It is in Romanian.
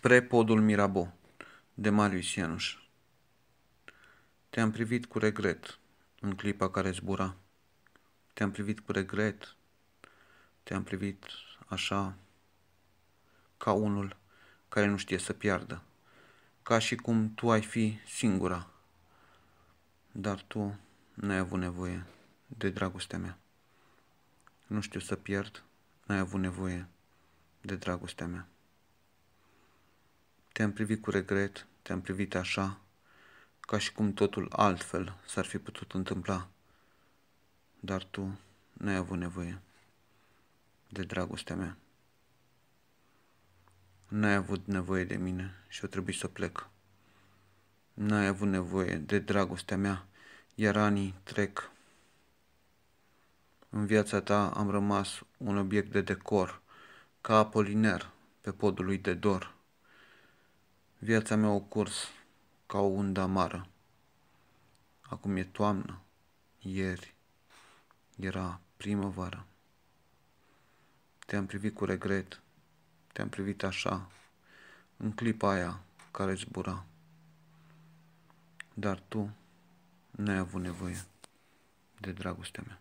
Spre podul Mirabo, de Marius Ianuș. Te-am privit cu regret în clipa care zbura. Te-am privit cu regret, te-am privit așa, ca unul care nu știe să piardă, ca și cum tu ai fi singura. Dar tu n-ai avut nevoie de dragostea mea. Nu știu să pierd, n-ai avut nevoie de dragostea mea. Te-am privit cu regret, te-am privit așa, ca și cum totul altfel s-ar fi putut întâmpla. Dar tu n-ai avut nevoie de dragostea mea. N-ai avut nevoie de mine și o trebuie să plec. N-ai avut nevoie de dragostea mea, iar anii trec. În viața ta am rămas un obiect de decor, ca apoliner pe podul lui de dor. Viața mea o curs ca o undă amară. Acum e toamnă. Ieri era primăvară. Te-am privit cu regret. Te-am privit așa, în clipa aia care zbura. Dar tu n-ai avut nevoie de dragostea mea.